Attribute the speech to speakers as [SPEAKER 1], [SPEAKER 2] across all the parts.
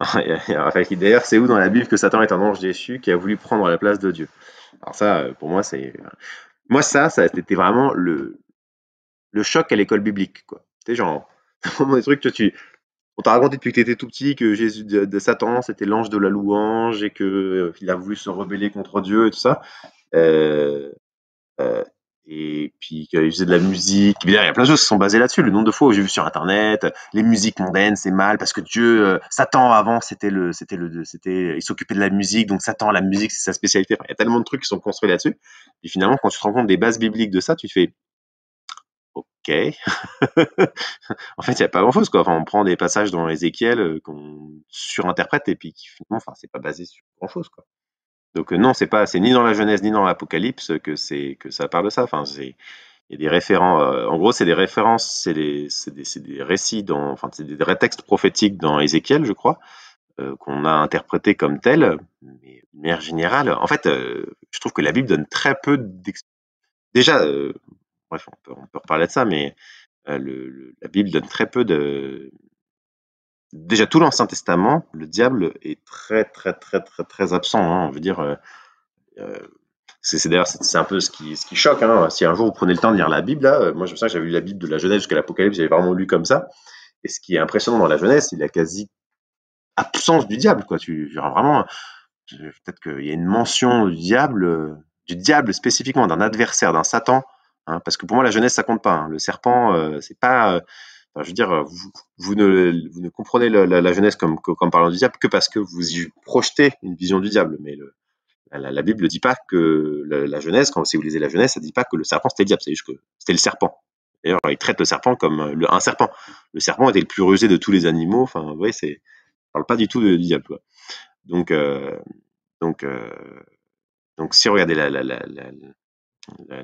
[SPEAKER 1] D'ailleurs, c'est où dans la Bible que Satan est un ange déchu qui a voulu prendre la place de Dieu Alors ça, euh, pour moi, c'est... Euh, moi, ça, ça c'était vraiment le, le choc à l'école biblique. quoi. Tu genre, des trucs que tu... On t'a raconté depuis que t'étais tout petit que Jésus de, Satan, c'était l'ange de la louange et que euh, il a voulu se rebeller contre Dieu et tout ça. euh, et puis euh, ils faisaient de la musique. il y a plein de choses qui sont basées là-dessus. Le nombre de fois où j'ai vu sur Internet, les musiques mondaines, c'est mal parce que Dieu, euh, Satan avant, c'était le, c'était le, c'était, il s'occupait de la musique, donc Satan, la musique, c'est sa spécialité. il y a tellement de trucs qui sont construits là-dessus. Et finalement, quand tu te rends compte des bases bibliques de ça, tu te fais, ok. en fait, il n'y a pas grand-chose, quoi. on prend des passages dans Ézéchiel euh, qu'on surinterprète et puis finalement, enfin, c'est pas basé sur grand-chose, quoi. Donc euh, non, c'est pas, c'est ni dans la Genèse ni dans l'Apocalypse que c'est que ça parle de ça. Enfin, c'est des référents. Euh, en gros, c'est des références, c'est des, des, des, récits, dans, enfin, c'est des, textes prophétiques dans Ézéchiel, je crois, euh, qu'on a interprété comme tels. Mais de manière générale, en fait, je trouve que la Bible donne très peu d'explications. Déjà, bref, on peut, on reparler de ça, mais la Bible donne très peu de, déjà tout l'Ancien Testament, le diable est très très très très très absent. On hein. veut dire, euh, euh, c'est d'ailleurs c'est un peu ce qui, ce qui choque. Hein. Si un jour vous prenez le temps de lire la Bible, euh, moi je me que j'avais lu la Bible de la Genèse jusqu'à l'Apocalypse, j'avais vraiment lu comme ça. Et ce qui est impressionnant dans la Genèse, c'est a quasi absence du diable. Quoi. Tu, verras vraiment, peut-être qu'il y a une mention du diable, du diable spécifiquement, d'un adversaire, d'un Satan. Hein, parce que pour moi, la jeunesse, ça compte pas. Le serpent, c'est pas, je veux dire, vous, ne, ne, comprenez la, la, jeunesse comme, parlant du diable que parce que vous y projetez une vision du diable. Mais le, la, Bible ne dit pas que la, jeunesse, quand si vous lisez la jeunesse, ça ne dit pas que le serpent c'était le diable, c'est juste que c'était le serpent. D'ailleurs, il traite le serpent comme euh, un serpent. Le serpent était le plus rusé de tous les animaux. Enfin, vous voyez, c'est, parle pas du tout du diable. Donc, euh, donc, euh, donc, si vous regardez la, la, la,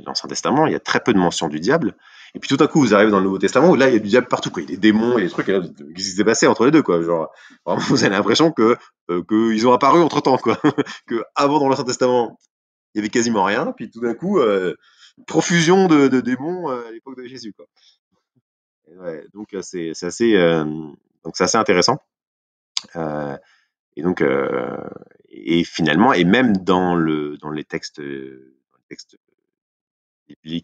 [SPEAKER 1] l'Ancien Testament, il y a très peu de mentions du diable. Et puis tout d'un coup, vous arrivez dans le Nouveau Testament où là, il y a du diable partout, quoi. Il y a des démons, et y a des trucs. Qu'est-ce qui s'est passé entre les deux, quoi Genre, vous avez l'impression que euh, qu'ils ont apparu entre temps, quoi. que avant dans l'Ancien Testament, il y avait quasiment rien, puis tout d'un coup, euh, profusion de, démons euh, à l'époque de Jésus, quoi. Ouais, donc c'est assez, donc c'est intéressant. et donc, et finalement, et même dans le dans les textes, dans les textes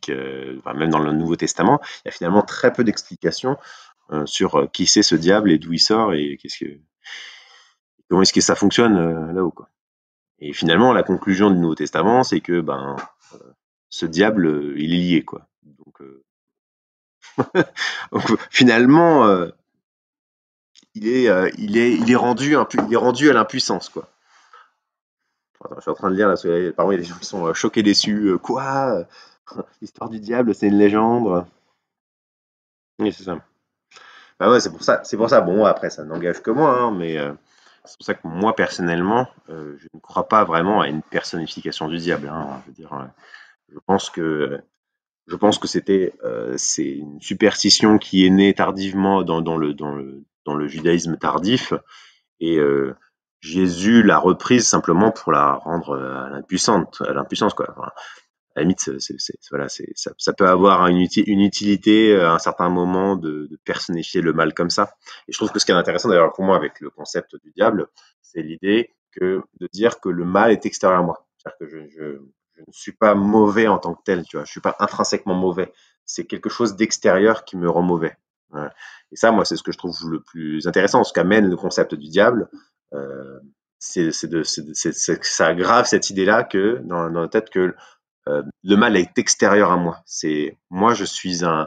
[SPEAKER 1] euh, même dans le Nouveau Testament, il y a finalement très peu d'explications euh, sur euh, qui c'est ce diable et d'où il sort et comment est-ce que ça fonctionne là-haut Et finalement, la conclusion du Nouveau Testament, c'est que ben ce diable, il est lié quoi. Donc, finalement, il est, il est, il est rendu, il est rendu à l'impuissance je suis en train de lire là, parce il y a des gens qui sont choqués, déçus. quoi L'histoire du diable, c'est une légende. Oui, c'est ça. Bah ouais, c'est pour ça. C'est pour ça. Bon, après, ça n'engage que moi, hein, mais euh, c'est pour ça que moi, personnellement, euh, je ne crois pas vraiment à une personnification du diable. Hein. je veux dire, euh, je pense que je pense que c'était c'est une superstition qui est née tardivement dans, le dans le dans le judaïsme tardif et Jésus l'a reprise simplement pour la rendre à à l'impuissance quoi à la limite, ça, ça, peut avoir une, utilité euh, à un certain moment de, personnifier le mal comme ça. Et je trouve que ce qui est intéressant d'ailleurs pour moi avec le concept du diable, c'est l'idée que de dire que le mal est extérieur à moi. C'est-à-dire que je, ne suis pas mauvais en tant que tel, tu vois. Je suis pas intrinsèquement mauvais. C'est quelque chose d'extérieur qui me rend mauvais. Et ça, moi, c'est ce que je trouve le plus intéressant, ce qu'amène le concept du diable. Euh, c'est c'est ça aggrave cette idée-là que dans, dans la tête que euh, le mal est extérieur à moi. C'est moi, je suis un,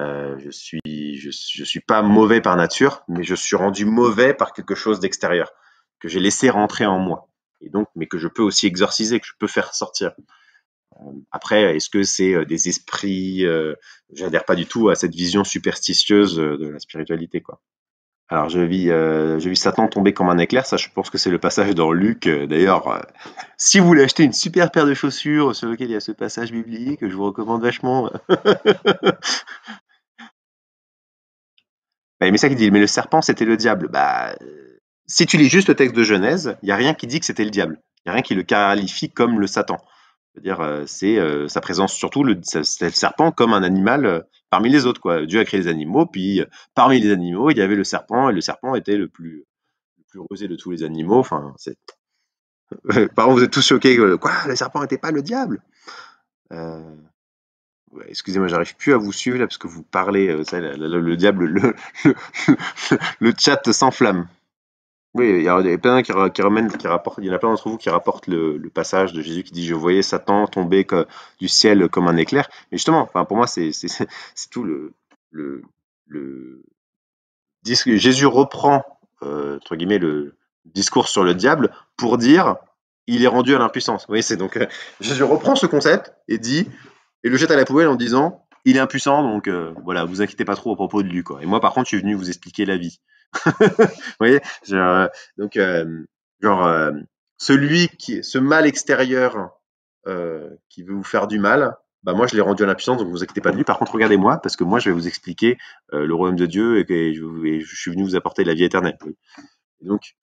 [SPEAKER 1] euh, je suis, je, suis pas mauvais par nature, mais je suis rendu mauvais par quelque chose d'extérieur que j'ai laissé rentrer en moi, et donc, mais que je peux aussi exorciser, que je peux faire sortir. Euh, après, est-ce que c'est des esprits J'adhère pas du tout à cette vision superstitieuse de la spiritualité, quoi. Alors je vis, euh, je Satan tomber comme un éclair, ça je pense que c'est le passage dans Luc. Euh, d'ailleurs, euh, si vous voulez acheter une super paire de chaussures sur lequel il y a ce passage biblique, je vous recommande vachement. Mais mais ça qui dit, mais le serpent c'était le diable. Bah, si tu lis juste le texte de Genèse, il n'y a rien qui dit que c'était le diable. Il n'y a rien qui le qualifie comme le Satan. C'est-à-dire, c'est sa présence surtout, c'est le, serpent comme un animal parmi les autres. Quoi. Dieu a créé les animaux, puis euh, parmi les animaux, il y avait le serpent, et le serpent était le plus, le plus de tous les animaux. Enfin, contre vous êtes tous choqués. Euh, quoi Le serpent n'était pas le diable euh, Excusez-moi, j'arrive plus à vous suivre là parce que vous parlez. le, le, diable, le, le chat s'enflamme. Oui, il y en a plein qui, qui rapportent, il y a plein d'entre vous qui rapportent le, passage de Jésus qui dit Je voyais Satan tomber du ciel comme un éclair. Mais justement, enfin, pour moi, c'est, tout le, le, Jésus reprend, euh, entre guillemets, le discours sur le diable pour dire Il est rendu à l'impuissance. Oui, c'est donc. Euh, Jésus reprend ce concept et dit et le jette à la poubelle en disant Il est impuissant, donc euh, voilà, vous inquiétez pas trop à propos de lui. Quoi. Et moi, par contre, je suis venu vous expliquer la vie vous voyez euh, Donc, euh, genre, euh, celui qui, ce mal extérieur qui veut vous faire du mal, bah moi je l'ai rendu à l'impuissance, donc vous inquiétez pas de lui. Par contre, regardez-moi, parce que moi je vais vous expliquer le royaume de Dieu et, que je, suis venu vous apporter la vie éternelle. donc,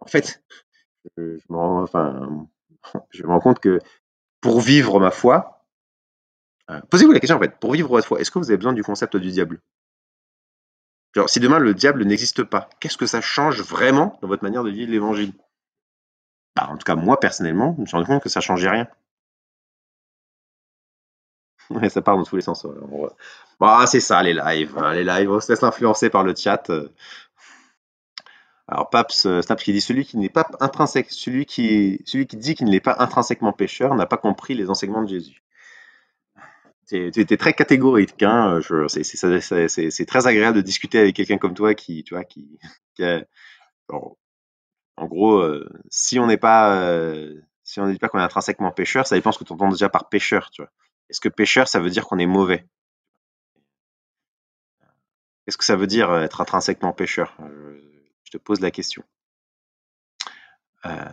[SPEAKER 1] en fait, je, me rends, je me compte que pour vivre ma foi, posez-vous la question en fait, pour vivre votre foi, est-ce que vous avez besoin du concept du diable alors, si demain le diable n'existe pas, qu'est-ce que ça change vraiment dans votre manière de vivre l'évangile bah, En tout cas, moi personnellement, je me suis rendu compte que ça ne changeait rien. ça part dans tous les sens. Bah, c'est ça les lives. Hein, les lives, on se laisse influencer par le chat. Alors, Paps, euh, Snap qui dit celui qui n'est pas intrinsèque, celui qui, celui qui dit qu'il n'est pas intrinsèquement pécheur n'a pas compris les enseignements de Jésus tu étais très catégorique. Hein, c'est très agréable de discuter avec quelqu'un comme toi qui, tu vois, qui, en gros, euh, si on n'est pas, euh, si on n'est pas qu'on est intrinsèquement pêcheur, ça dépend ce que tu entends déjà par pêcheur, tu vois. Est-ce que pêcheur, ça veut dire qu'on est mauvais Qu'est-ce que ça veut dire euh, être intrinsèquement pêcheur je, je, te pose la question. Euh,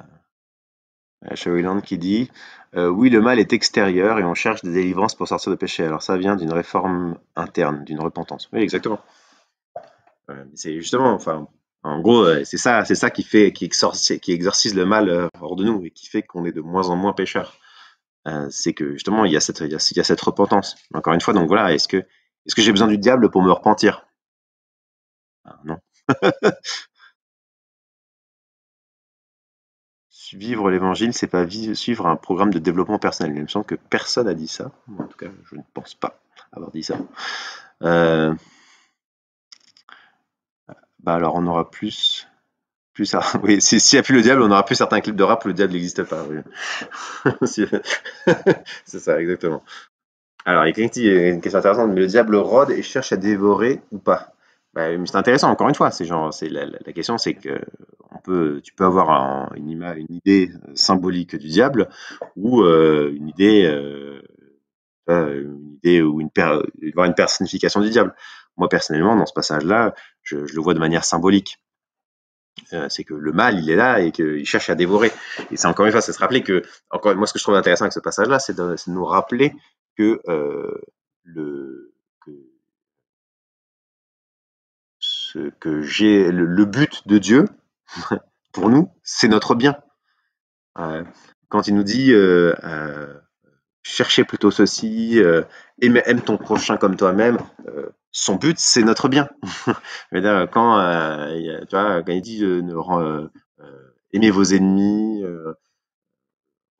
[SPEAKER 1] euh, Sherryland qui dit euh, Oui, le mal est extérieur et on cherche des délivrances pour sortir de péché. Alors ça vient d'une réforme interne, d'une repentance. Oui, exactement. Euh, c'est justement, enfin, en gros, c'est ça, c'est ça qui fait, qui qui exorcise le mal hors de nous et qui fait qu'on est de moins en moins pécheurs c'est que justement, il y, a cette, cette repentance. Encore une fois, donc voilà, est-ce que, est-ce que j'ai besoin du diable pour me repentir ah, Non. vivre l'évangile, c'est pas suivre un programme de développement personnel. Il me semble que personne a dit ça. En tout cas, je ne pense pas avoir dit ça. Euh, bah alors, on aura plus. Plus ça. Oui, s'il n'y a plus le diable, on aura plus certains clips de rap le diable n'existe pas. c'est ça, exactement. Alors, il y a une question intéressante, mais le diable rôde et cherche à dévorer ou pas ben, c'est intéressant, encore une fois. C'est genre, c'est la, la, question, c'est que on peut, tu peux avoir une, image une, idée euh, symbolique du diable ou euh, une idée, euh, euh, une idée ou une, per, une personnification du diable. Moi personnellement, dans ce passage-là, je, je le vois de manière symbolique. Euh, c'est que le mal, il est là et qu'il cherche à dévorer. Et c'est encore une fois, c'est se rappeler que, encore moi, ce que je trouve intéressant avec ce passage-là, c'est de, de, nous rappeler que le que j'ai, le, but de Dieu pour nous, c'est notre bien. Euh, quand il nous dit euh, euh, cherchez plutôt ceci, aime, ton prochain comme toi-même, son but c'est notre bien. quand, quand, il dit aimez vos ennemis,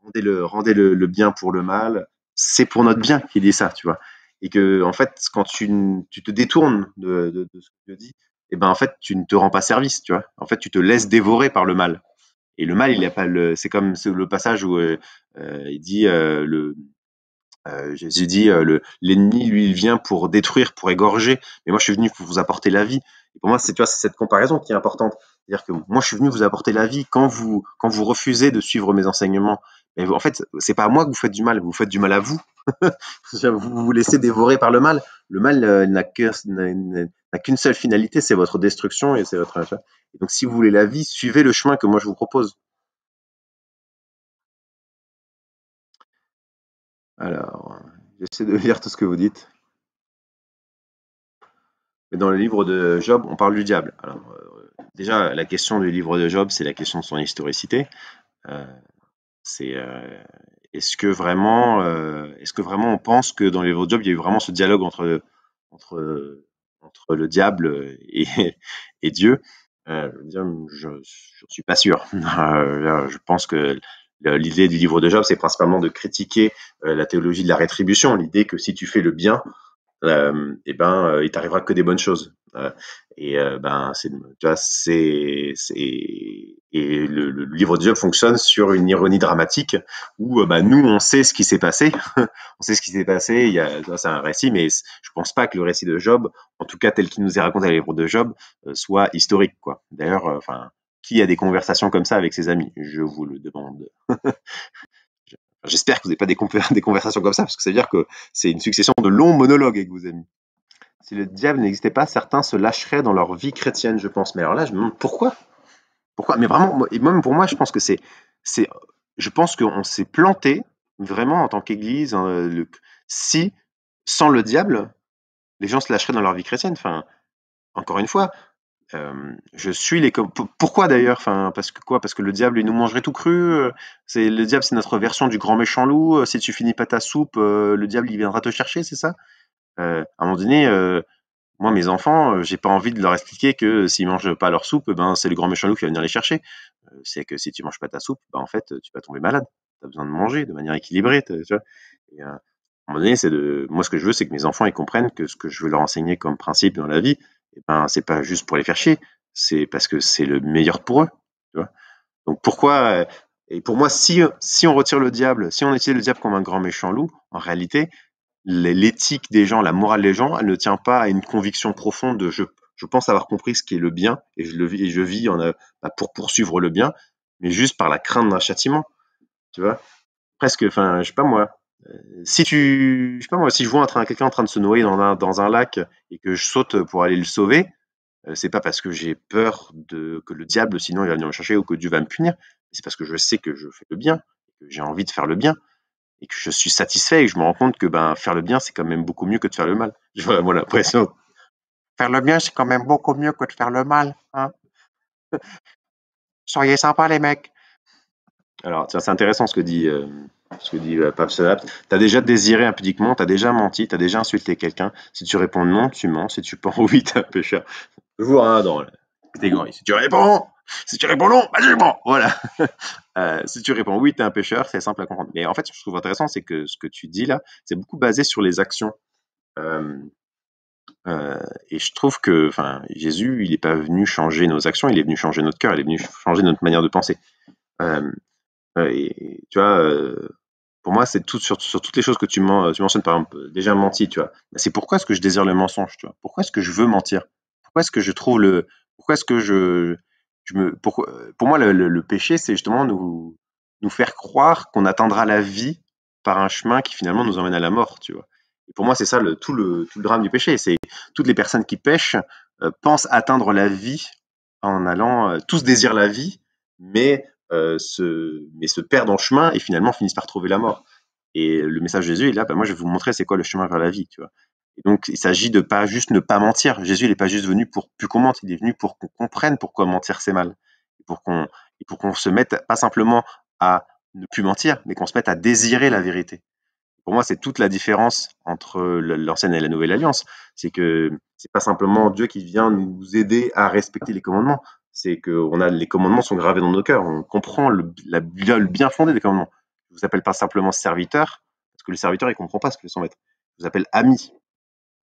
[SPEAKER 1] rendez, le, rendez le, bien pour le mal, c'est pour notre bien qu'il dit ça, tu vois et que en fait quand tu, te détournes de, de ce que Dieu dit et eh ben en fait tu ne te rends pas service, tu vois. En fait, tu te laisses dévorer par le mal. Et le mal, il a pas le, c'est comme le passage où euh, euh, il dit euh, le Jésus dit le l'ennemi lui il vient pour détruire, pour égorger, mais moi je suis venu pour vous apporter la vie. Et pour moi, c'est tu vois, c'est cette comparaison qui est importante, c'est-à-dire que moi je suis venu vous apporter la vie quand vous quand vous refusez de suivre mes enseignements. Mais en fait, c'est pas à moi que vous faites du mal, vous faites du mal à vous. vous vous laissez dévorer par le mal. Le mal n'a que qu'une seule finalité, c'est votre destruction et c'est votre achat. donc, si vous voulez la vie, suivez le chemin que moi je vous propose. Alors, j'essaie de lire tout ce que vous dites. Mais dans le livre de Job, on parle du diable. Alors, euh, déjà, la question du livre de Job, c'est la question de son historicité. Euh, c'est euh, est-ce que vraiment, est-ce que vraiment on pense que dans le livre de Job, il y a eu vraiment ce dialogue entre entre entre le diable et, Dieu, euh, je ne suis pas sûr. Euh, je pense que l'idée du livre de Job, c'est principalement de critiquer euh, la théologie de la rétribution, l'idée que si tu fais le bien, eh ben, il t'arrivera que des bonnes choses. Euh, et euh, ben c'est tu vois c'est et le, livre de Job fonctionne sur une ironie dramatique où euh, ben, nous on sait ce qui s'est passé on sait ce qui s'est passé il y a c'est un récit mais je pense pas que le récit de Job en tout cas tel qu'il nous est raconté dans le livre de Job soit historique quoi d'ailleurs enfin qui a des conversations comme ça avec ses amis je vous le demande J'espère que vous n'avez pas des, des, conversations comme ça, parce que ça veut dire que c'est une succession de longs monologues avec vos amis. Si le diable n'existait pas, certains se lâcheraient dans leur vie chrétienne, je pense. Mais alors là, je me demande pourquoi Pourquoi Mais vraiment, et même pour moi, je pense que c'est. c'est je pense qu'on s'est planté, vraiment, en tant qu'Église, hein, si, sans le diable, les gens se lâcheraient dans leur vie chrétienne. Enfin, encore une fois, euh, je suis les. Pourquoi d'ailleurs enfin, Parce que quoi Parce que le diable, il nous mangerait tout cru. Euh, c'est le diable, c'est notre version du grand méchant loup. Euh, si tu finis pas ta soupe, le diable, il viendra te chercher, c'est ça euh, à un moment donné, euh, moi, mes enfants, euh, j'ai pas envie de leur expliquer que s'ils mangent pas leur soupe, ben c'est le grand méchant loup qui va venir les chercher. c'est que si tu manges pas ta soupe, ben en fait, tu vas tomber malade. Tu as besoin de manger de manière équilibrée, tu vois. à un moment donné, c'est de moi ce que je veux, c'est que mes enfants ils comprennent que ce que je veux leur enseigner comme principe dans la vie, et eh ben c'est pas juste pour les faire chier, c'est parce que c'est le meilleur pour eux, Donc pourquoi et pour moi, si, si on retire le diable, si on utilise le diable comme un grand méchant loup, en réalité, l'éthique des gens, la morale des gens, elle ne tient pas à une conviction profonde de je, je pense avoir compris ce qu'est le bien et je, le, et je vis en, euh, bah, pour poursuivre le bien, mais juste par la crainte d'un châtiment. Tu vois Presque, enfin, je sais pas moi. Euh, si tu, je sais pas moi, si je vois quelqu'un en train de se noyer dans un, lac et que je saute pour aller le sauver, euh, c'est pas parce que j'ai peur de que le diable sinon il va venir me chercher ou que Dieu va me punir, c'est parce que je sais que je fais le bien, que j'ai envie de faire le bien et que je suis satisfait et que je me rends compte que ben, faire le bien, c'est quand même beaucoup mieux que de faire le mal. J'ai vraiment l'impression. Faire le bien, c'est quand même beaucoup mieux que de faire le mal. Hein. Soyez sympas, les mecs. Alors, c'est intéressant ce que dit, euh, ce que dit euh, Pape Tu as déjà désiré impudiquement, tu as déjà menti, tu as déjà insulté quelqu'un. Si tu réponds non, tu mens. Si tu penses oui, tu un pécheur. vous un dans. Si tu réponds, si tu réponds non, vas-y, bah, réponds, voilà. Euh, si tu réponds oui, tu es un pêcheur, c'est simple à comprendre. Mais en fait, ce que je trouve intéressant, c'est que ce que tu dis là, c'est beaucoup basé sur les actions. Euh, euh, et je trouve que enfin, Jésus, il n'est pas venu changer nos actions, il est venu changer notre cœur, il est venu changer notre manière de penser. et, tu vois, pour moi, c'est tout sur, toutes les choses que tu, tu mentionnes, par exemple, déjà menti, tu vois. C'est pourquoi est-ce que je désire le mensonge, tu vois Pourquoi est-ce que je veux mentir Pourquoi est-ce que je trouve le, pourquoi est-ce que je, me, pour, moi, le, péché, c'est justement nous, nous faire croire qu'on atteindra la vie par un chemin qui finalement nous emmène à la mort, tu vois. Et pour moi, c'est ça le, tout, le, tout drame du péché. C'est toutes les personnes qui pêchent euh, pensent atteindre la vie en allant, euh, tous désirent la vie, mais, euh, se, mais se perdent en chemin et finalement finissent par trouver la mort. Et le message de Jésus est là, ben moi je vais vous montrer c'est quoi le chemin vers la vie, tu vois donc, il s'agit de pas juste ne pas mentir. Jésus, il n'est pas juste venu pour plus qu'on mente, il est venu pour qu'on comprenne pourquoi mentir c'est mal, et pour qu'on pour qu'on se mette pas simplement à ne plus mentir, mais qu'on se mette à désirer la vérité. Pour moi, c'est toute la différence entre l'ancienne et la nouvelle alliance. C'est que c'est pas simplement Dieu qui vient nous aider à respecter les commandements. C'est que on a les commandements sont gravés dans nos cœurs. On comprend le, la, bien fondé des commandements. Je vous appelle pas simplement serviteur parce que le serviteur il comprend pas ce que son maître. Je vous appelle ami